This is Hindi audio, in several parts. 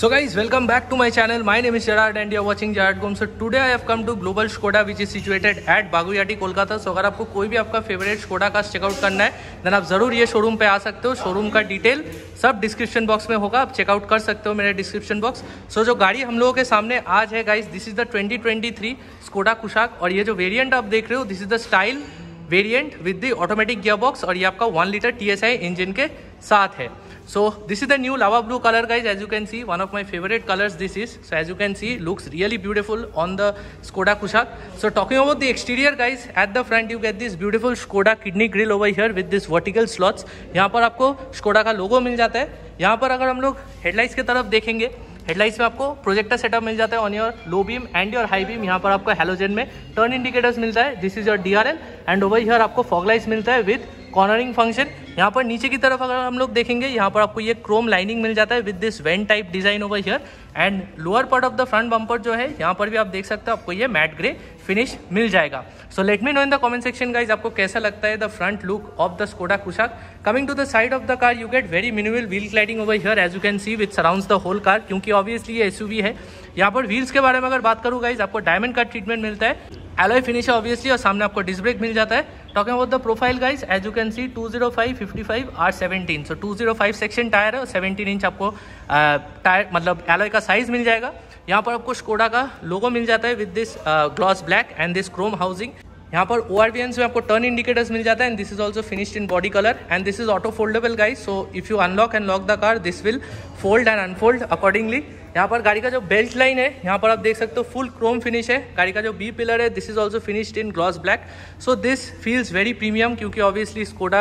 so guys welcome back to my channel my name is and and you are गोम so today I today come to Global to which is situated at Baguiati Kolkata so अगर आपको कोई भी आपका फेवरेट स्कोडा का चेकआउट करना है देन आप ज़रूर ये शोरूम पे आ सकते हो शोरूम का डिटेल सब डिस्क्रिप्शन बॉक्स में होगा आप चेकआउट कर सकते हो मेरे डिस्क्रिप्शन बॉक्स सो जो गाड़ी हम लोगों के सामने आज है guys this is the twenty twenty three Skoda Kushaq और ये जो वेरियंट आप देख रहे हो this is the style variant with the automatic gear box और ये आपका one litre T S I engine के साथ है so this is the new lava blue colour guys as you can see one of my favourite colours this is so as you can see looks really beautiful on the Skoda Kushaq so talking about the exterior guys at the front you get this beautiful Skoda kidney grille over here with this vertical slots यहाँ पर आपको स्कोडा का लोगो मिल जाता है यहाँ पर अगर हम लोग हेडलाइट्स की तरफ देखेंगे हेडलाइट्स में आपको प्रोजेक्टर सेटअप मिल जाता है on your low beam and your high beam यहाँ पर आपको हेलोजन में टर्न इंडिकेटर्स मिलता है this is your D and over here आपको फॉगलाइट्स मिलता है विथ कॉर्नरिंग फंक्शन यहाँ पर नीचे की तरफ अगर हम लोग देखेंगे यहाँ पर आपको ये क्रोम लाइनिंग मिल जाता है with this vane type design over here and lower part of the front bumper जो है यहाँ पर भी आप देख सकते हो आपको ये मैट ग्रे फिनिश मिल जाएगा so let me know in the comment section guys आपको कैसा लगता है the front look of the Skoda Kushaq coming to the side of the car you get very minimal wheel cladding over here as you can see with surround the whole car क्योंकि ऑब्वियसली ये एस है यहाँ पर व्हील्स के बारे में अगर बात करूँ गाइज आपको डायमंड का ट्रीटमेंट मिलता है एलोई फिनिश है ऑब्वियसली और सामने आपको डिस्क ब्रेक मिल जाता है talking about the profile guys as you can see two zero five fifty five R seventeen so two zero five section tyre है और सेवेंटीन इंच आपको टायर मतलब एलोई का साइज मिल जाएगा यहाँ पर आपको स्कोडा का लोगो मिल जाता है with this gloss black and this chrome housing यहाँ पर ओ आर में आपको टर्न इंडिकेटर्स मिल जाता है and this is also finished in body colour and this is auto foldable guys so if you unlock and lock the car this will fold and unfold accordingly यहाँ पर गाड़ी का जो बेल्ट लाइन है यहाँ पर आप देख सकते हो फुल क्रोम फिनिश है गाड़ी का जो बी पिलर है this is also finished in gloss black so this feels very premium क्योंकि obviously Skoda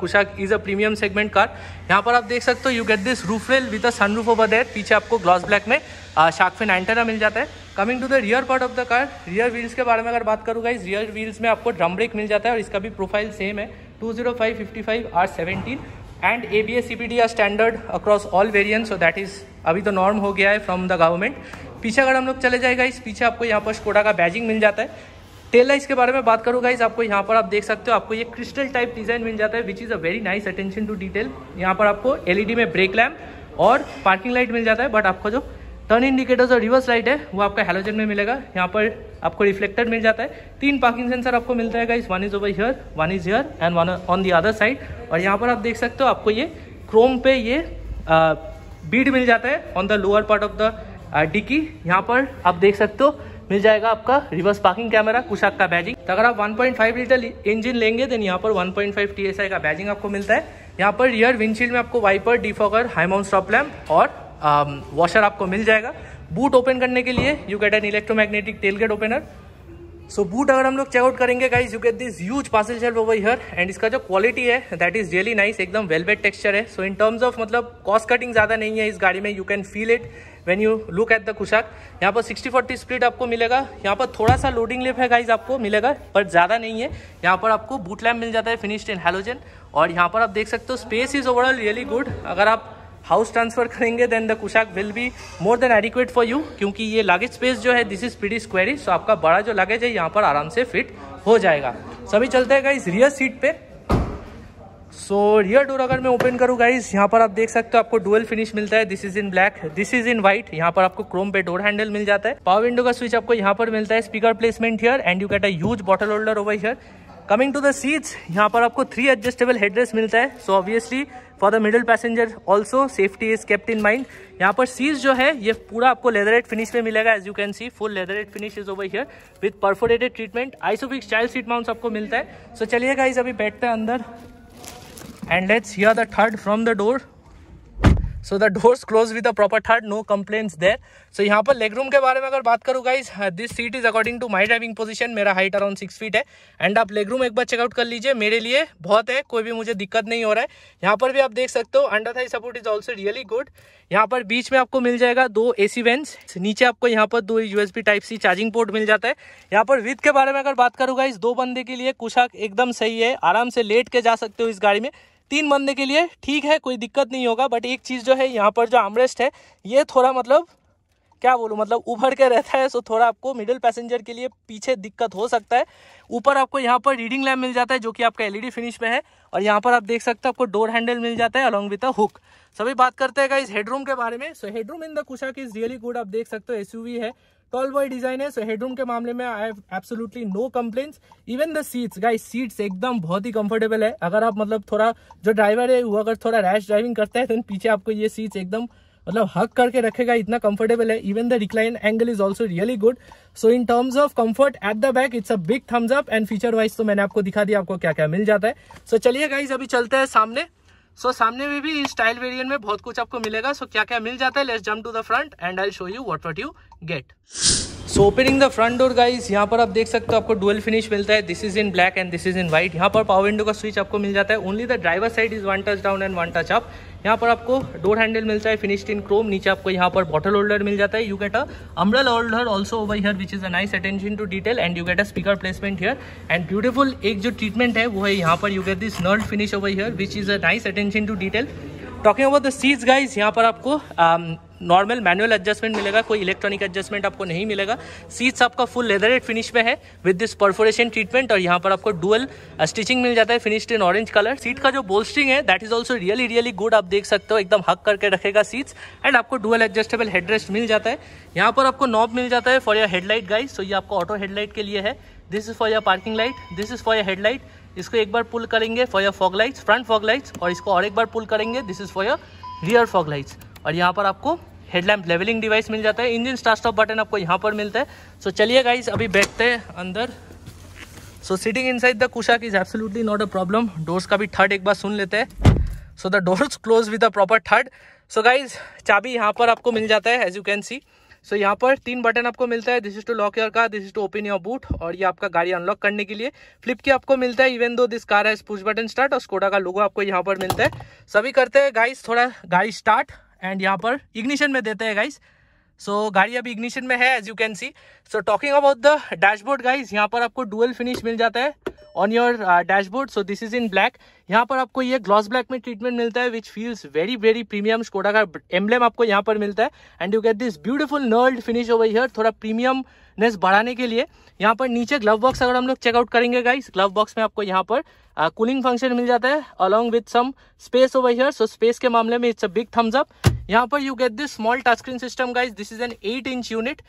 Kushaq is a premium segment car यहाँ पर आप देख सकते हो you get this roof with a roof over that पीछे आपको ग्लॉस ब्लैक में शार्कफिन uh, एंटेना मिल जाता है coming to the rear part of the car rear wheels के बारे में अगर बात करूँगा इस रियर व्हील्स में आपको ड्रम ब्रेक मिल जाता है और इसका भी प्रोफाइल सेम है two zero five fifty five R seventeen and A B S C P D R standard across all variant so that is अभी तो नॉर्म हो गया है फ्रॉम द गवर्नमेंट पीछे अगर हम लोग चले जाएगा इस पीछे आपको यहाँ पर स्कोडा का बैजिंग मिल जाता है टेल लाइट्स के बारे में बात करूंगा इस आपको यहाँ पर आप देख सकते हो आपको ये क्रिस्टल टाइप डिजाइन मिल जाता है which is a very nice attention to detail यहाँ पर आपको एलईडी में ब्रेक लैम्प और पार्किंग लाइट मिल जाता है बट आपको जो टर्न इंडिकेटर्स और रिवर्स लाइट है वो आपका हेलोजन में मिलेगा यहाँ पर आपको रिफ्लेक्टर मिल जाता है तीन पार्किंग सेंसर आपको मिलता है इस one is over here one is here and one on the other side और यहाँ पर आप देख सकते हो आपको ये क्रोम पे ये बीड मिल जाता है on the lower part of the dickey यहाँ पर आप देख सकते हो मिल जाएगा आपका रिवर्स पार्किंग कैमरा कुशाक का बैजिंग तो अगर आप 1.5 लीटर इंजन लेंगे देन यहाँ पर 1.5 पॉइंट का बैजिंग आपको मिलता है यहाँ पर रियर विंडशील्ड में आपको wiper defogger high mount stop lamp और वॉशर um, आपको मिल जाएगा बूट ओपन करने के लिए you get an electromagnetic tailgate opener so boot अगर हम लोग चेकआउट करेंगे guys you get this huge parcel shelf over here and इसका जो क्वालिटी है दैट इज रियली नाइस एकदम वेलवेट टेक्सचर है सो इन टर्म्स ऑफ मतलब कॉस्ट कटिंग ज़्यादा नहीं है इस गाड़ी में you can feel it when you look at the Kushaq यहाँ पर सिक्सटी फोर्टी स्प्लिट आपको मिलेगा यहाँ पर थोड़ा सा लोडिंग लिप है गाइज आपको मिलेगा बट ज़्यादा नहीं है यहाँ पर आपको बूट लैम्प मिल जाता है फिनिश्ड इन हेलोजन और यहाँ पर आप देख सकते हो space is overall really good अगर आप हाउस ट्रांसफर करेंगे then the Kushaq will be more than adequate for you क्योंकि ये लगेज स्पेस जो है this is pretty square so आपका बड़ा जो लगेज है यहाँ पर आराम से फिट हो जाएगा सभी चलते हैं गाइज रियर सीट पे सो रियर डोर अगर मैं ओपन करूँ गाइज यहाँ पर आप देख सकते हो आपको डुअल फिनिश मिलता है this is in black this is in white यहाँ पर आपको क्रोम पे डोर हैंडल मिल जाता है पावर विंडो का स्विच आपको यहाँ पर मिलता है speaker placement here and you get a bottle holder over here coming to the seats यहाँ पर आपको थ्री एडजस्टेबल हेडरेस मिलता है so so obviously for the middle passenger also safety is kept in mind यहाँ पर सीज जो है ये पूरा आपको लेदरेट फिनिश में मिलेगा as you can see full leatherette finish is over here with perforated treatment ISOFIX child seat mount आपको मिलता है सो so, चलिए गाइज अभी बैठते हैं अंदर and let's hear the third from the door so the doors close with the proper third no complains देर सो यहाँ पर लेग रूम के बारे में अगर बात करूँ guys this seat is according to my driving position मेरा हाइट अराउंड सिक्स फीट है एंड आप लेग रूम एक बार चेकआउट कर लीजिए मेरे लिए बहुत है कोई भी मुझे दिक्कत नहीं हो रहा है यहाँ पर भी आप देख सकते हो under thigh support is also really good यहाँ पर बीच में आपको मिल जाएगा दो ए सी वेंस नीचे आपको यहाँ पर दो USB type C charging port मिल जाता है यहाँ पर विथ के बारे में अगर बात करूँगा इस दो बंदे के लिए कुशाक एकदम सही है आराम से लेट के जा सकते हो इस गाड़ी में तीन बंदे के लिए ठीक है कोई दिक्कत नहीं होगा बट एक चीज़ जो है यहाँ पर जो आमरेस्ट है ये थोड़ा मतलब क्या बोलूँ मतलब उभर के रहता है सो थोड़ा आपको मिडिल पैसेंजर के लिए पीछे दिक्कत हो सकता है ऊपर आपको यहाँ पर रीडिंग लैम्प मिल जाता है जो कि आपका एलईडी फिनिश e में है और यहाँ पर आप देख सकते हो आपको डोर हैंडल मिल जाता है अलॉन्ग विथ अ हुक सभी बात करते हैं इस हेडरूम के बारे में so headroom in the Kushaq is really good आप देख सकते हो एस है टॉल बॉय डिजाइन है सो हेडरूम के मामले में I have absolutely no complaints even the seats guys seats एकदम बहुत ही कंफर्टेबल है अगर आप मतलब थोड़ा जो ड्राइवर है वो अगर थोड़ा रैश ड्राइविंग करता है तो पीछे आपको ये सीट्स एकदम मतलब हक करके रखेगा इतना कंफर्टेबल है even the recline angle is also really good so in terms of comfort at the back it's a big thumbs up and feature wise तो मैंने आपको दिखा दिया आपको क्या क्या मिल जाता है सो so, चलिए गाइज अभी चलते हैं सामने सो so, सामने में भी इस स्टाइल वेरियंट में बहुत कुछ आपको मिलेगा सो so, क्या क्या मिल जाता है let's jump to the front end I show you what what you get so opening the front door guys यहाँ पर आप देख सकते हो आपको डुअल फिनिश मिलता है this is in black and this is in white यहाँ पर पावर विंडो का स्विच आपको मिल जाता है only the driver side is one touch down and one touch up यहाँ पर आपको डोर हैंडल मिलता है फिनिश्ड इन क्रोम नीचे आपको यहाँ पर बॉटल होल्डर मिल जाता है you get a umbrella holder also over here which is a nice attention to detail and you get a speaker placement here and beautiful एक जो ट्रीटमेंट है वो है यहाँ पर you get this knurled finish over here which is a nice attention to detail talking about the सीज गाइज यहाँ पर आपको um, नॉर्मल मैनुअल एडजस्टमेंट मिलेगा कोई इलेक्ट्रॉनिक एडजस्टमेंट आपको नहीं मिलेगा सीट्स आपका फुल लेदरेड फिनिश में है विद दिस परफोरेशन ट्रीटमेंट और यहाँ पर आपको डुअल स्टिचिंग uh, मिल जाता है finished in orange colour seat का जो बोलस्टिंग है that is also really really good आप देख सकते हो एकदम हक करके रखेगा सीट्स एंड आपको डुअल एडजस्टेबल हेडरेस्ट मिल जाता है यहाँ पर आपको नॉब मिल जाता है for your headlight guys so ये आपको ऑटो हेडलाइट के लिए है this is for your parking light this is for your headlight इसको एक बार पुल करेंगे for your fog lights front fog lights और इसको और एक बार पुल करेंगे this is for your rear fog lights और यहाँ पर आपको हेडलैम्प लेवलिंग डिवाइस मिल जाता है इंजन स्टार्ट स्टॉप बटन आपको यहाँ पर मिलता है सो चलिए गाइज अभी बैठते हैं अंदर so sitting inside the Kushaq is absolutely not a problem doors का भी थर्ड एक बार सुन लेते हैं so the doors close with a proper थर्ड सो गाइज चाबी यहाँ पर आपको मिल जाता है as you can see so यहाँ पर तीन बटन आपको मिलता है this is to lock your car this is to open your boot और ये आपका गाड़ी अनलॉक करने के लिए फ्लिप की आपको मिलता है इवन दो दिस कार है पुश बटन स्टार्ट और स्कोडा का लोगो आपको यहाँ पर मिलता है सभी करते हैं गाइस थोड़ा गाड़ी स्टार्ट एंड यहाँ पर इग्निशन में देते हैं गाइस सो so, गाड़ी अभी इग्निशन में है as you can see so talking about the dashboard guys यहाँ पर आपको डुअल फिनिश मिल जाता है on your dashboard so this is in black यहाँ पर आपको ये ग्लॉस ब्लैक में ट्रीटमेंट मिलता है which feels very very premium Skoda का एम्बलेम आपको यहाँ पर मिलता है and you get this beautiful knurled finish over here थोड़ा प्रीमियम नेस बढ़ाने के लिए यहाँ पर नीचे ग्लव बॉक्स अगर हम लोग चेकआउट करेंगे गाइस ग्लव बॉक्स में आपको यहाँ पर कूलिंग uh, फंक्शन मिल जाता है along with some space over here so space के मामले में it's a big thumbs up यहाँ पर you get this small touch screen system guys this is an eight inch unit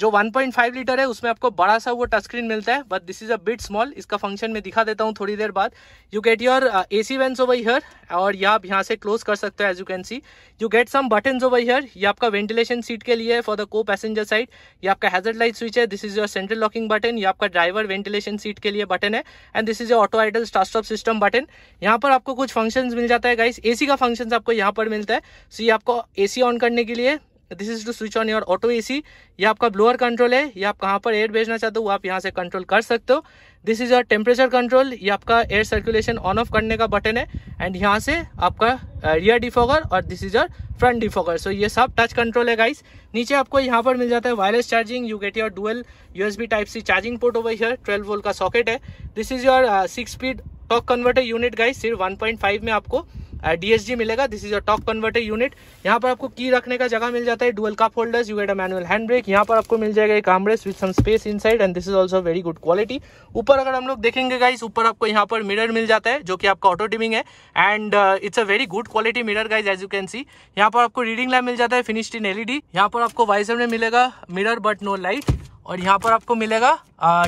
जो 1.5 लीटर है उसमें आपको बड़ा सा वो टच स्क्रीन मिलता है but this is a bit small इसका फंक्शन मैं दिखा देता हूँ थोड़ी देर बाद you get your A C vents over here और ये आप यहाँ से क्लोज कर सकते हो as you can see you get some button over here ये आपका वेंटिलेशन सीट के लिए for the co passenger side ये आपका हैजर्ड लाइट स्विच है this is your central locking button ये आपका ड्राइवर वेंटिलेशन सीट के लिए बटन है and this is your auto idle start stop system button यहाँ पर आपको कुछ फंक्शन मिल जाता है गाइस ए का फंक्शन आपको यहाँ पर मिलता है सो so, आपको एसी ऑन करने के लिए this is to switch on your auto AC ये आपका ब्लोअर कंट्रोल है ये आप कहाँ पर एयर भेजना चाहते हो वो आप यहाँ से कंट्रोल कर सकते हो this is your temperature control ये आपका एयर सर्कुलेशन ऑन ऑफ करने का बटन है एंड यहाँ से आपका रियर uh, डिफोगर और this is your front defogger so ये सब टच कंट्रोल है गाइस नीचे आपको यहाँ पर मिल जाता है wireless charging you get your dual USB type C charging port over here twelve volt का सॉकेट है this is your six speed torque converter unit guys सिर्फ फाइव में आपको डीएसजी मिलेगा this is a torque converter unit यहाँ पर आपको की रखने का जगह मिल जाता है dual cup holders you get a manual hand brake यहाँ पर आपको मिल जाएगा एक armrest with some space in and this is also very good quality ऊपर अगर हम लोग देखेंगे गाइस ऊपर आपको यहाँ पर मिरर मिल जाता है जो कि आपका ऑटो डिमिंग है and it's a very good quality mirror guys as you can see यहाँ पर आपको रीडिंग लाइन मिल जाता है फिनिश्ड इन एलईडी यहाँ पर आपको वाइजर में मिलेगा मिरर बट नो लाइट और यहाँ पर आपको मिलेगा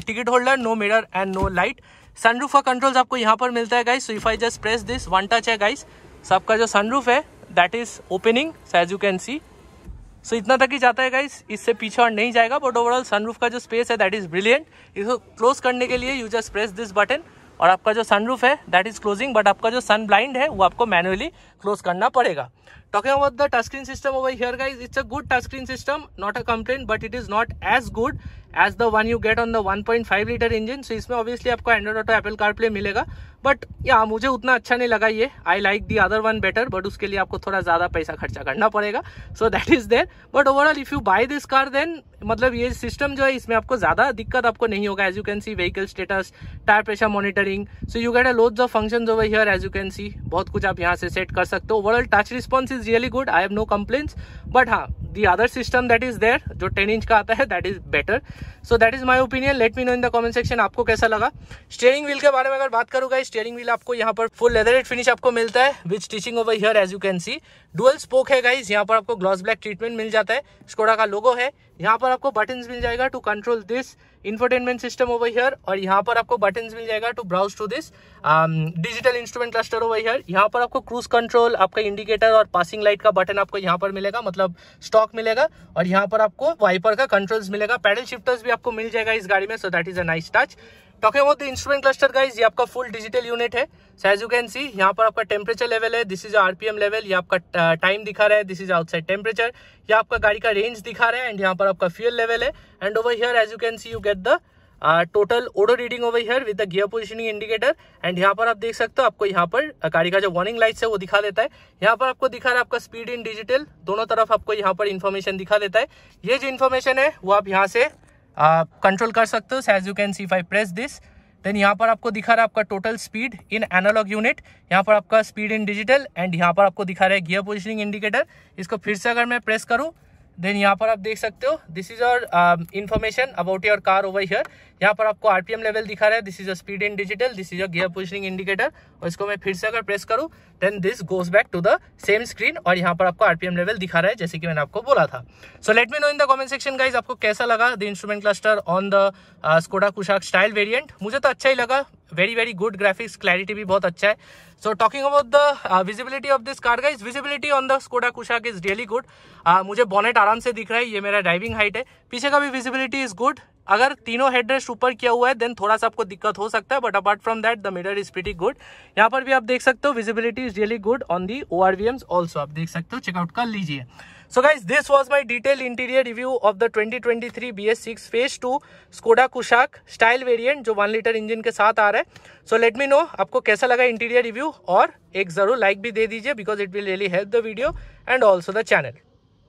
ticket holder no mirror and no light sunroof का कंट्रोल्स आपको यहाँ पर मिलता है guys so if I just press this one touch है गाइस सबका आपका जो सनरूफ है that is opening so as you can see so इतना तक ही जाता है गाइस इससे पीछे और नहीं जाएगा बट ओवरऑल सनरूफ का जो स्पेस है दैट इज ब्रिलियंट इसको क्लोज करने के लिए you just press this button और आपका जो सनरूफ है दैट इज क्लोजिंग बट आपका जो सन ब्लाइंड है वो आपको मैनुअली क्लोज करना पड़ेगा talking about the touch screen system over here guys it's a good touch screen system not a complain but it is not as good as the one you get on the 1.5 litre engine so इसमें ऑब्वियसली आपको एंड्रॉइड ऑटो एप्पल प्ले मिलेगा बट या मुझे उतना अच्छा नहीं लगा ये I like the other one better but उसके लिए आपको थोड़ा ज़्यादा पैसा खर्चा करना पड़ेगा so that is there but overall if you buy this car then मतलब ये सिस्टम जो है इसमें आपको ज़्यादा दिक्कत आपको नहीं होगा as you can see vehicle status tyre pressure monitoring so you get a loads of function over here as you can see बहुत कुछ आप यहाँ से सेट कर कर सकते हो overall touch response is really good I have no complaints but हाँ the other system that is there जो टेन इंच का आता है that is better so that is my opinion let me know in the comment section आपको कैसा लगा स्टेयरिंग व्हील के बारे में अगर बात करूंगा स्टेयरिंग व्हील आपको यहाँ पर फुल लेदर एड फिनिश आपको मिलता है which stitching over here as you can see dual spoke है गाइज यहाँ पर आपको ग्लॉस ब्लैक ट्रीटमेंट मिल जाता है स्कोडा का लोगो है यहाँ पर आपको बटन मिल जाएगा to control this infotainment system over here और यहाँ पर आपको बटन मिल जाएगा to browse to this digital instrument cluster over here यहाँ पर आपको क्रूज कंट्रोल आपका इंडिकेटर और पासिंग लाइट का बटन आपको यहाँ पर मिलेगा मतलब स्टॉक मिलेगा और यहाँ पर आपको वाइपर का कंट्रोल्स मिलेगा पैडल शिफ्टर्स भी आपको मिल जाएगा इस गाड़ी में so that is a nice touch talking about the instrument cluster guys ये आपका फुल डिजिटल यूनिट है एज यू कैन सी यहाँ पर आपका टेम्परेचर लेवल है दिस इज आरपीएम लेवल ये आपका टाइम uh, दिखा रहा है दिस इज आउटसाइड टेम्परेचर ये आपका गाड़ी का रेंज दिखा रहा है एंड यहाँ पर आपका फ्यूल लेवल है and over here as you can see you get the total odo reading over here with the gear positioning indicator and यहाँ पर आप देख सकते हो आपको यहाँ पर uh, गाड़ी का जो वार्निंग लाइट्स है वो दिखा देता है यहाँ पर आपको दिखा रहा है आपका स्पीड इन डिजिटल दोनों तरफ आपको यहाँ पर इन्फॉर्मेशन दिखा देता है ये जो इन्फॉर्मेशन है वो आप यहाँ से आप कंट्रोल कर सकते हो as you can see five press this then यहाँ पर आपको दिखा रहा है आपका total speed in analogue unit यहाँ पर आपका स्पीड इन डिजिटल एंड यहाँ पर आपको दिखा रहा है गियर पोजिशनिंग इंडिकेटर इसको फिर से अगर मैं प्रेस करूँ देन यहाँ पर आप देख सकते हो this is your information about your car over here यहाँ पर आपको आरपीएम लेवल दिखा रहा है this is your speed in digital this is your gear positioning indicator और इसको मैं फिर से अगर प्रेस करूँ then this goes back to the same screen और यहाँ पर आपको आरपीएम लेवल दिखा रहा है जैसे कि मैंने आपको बोला था so let me know in the comment section guys आपको कैसा लगा the instrument cluster on the Skoda Kushaq style variant मुझे तो अच्छा ही लगा very very good graphics clarity भी बहुत अच्छा है so talking about the visibility of this car guys visibility on the Skoda Kushaq is really good मुझे बॉनेट आराम से दिख रहा है ये मेरा ड्राइविंग हाइट है पीछे का भी विजिबिलिटी इज गुड अगर तीनों हेडरेस्ट ऊपर किया हुआ है देन थोड़ा सा आपको दिक्कत हो सकता है but apart from that the mirror is pretty good यहाँ पर भी आप देख सकते हो visibility is really good on the O R V Ms also आप देख सकते हो चेकआउट कर लीजिए so guys this was my detail interior review of the 2023 B S six phase two Skoda Kushaq style variant जो वन लीटर इंजन के साथ आ रहा है सो लेट मी नो आपको कैसा लगा इंटीरियर रिव्यू और एक जरूर लाइक भी दे दीजिए because it will really help the video and also the channel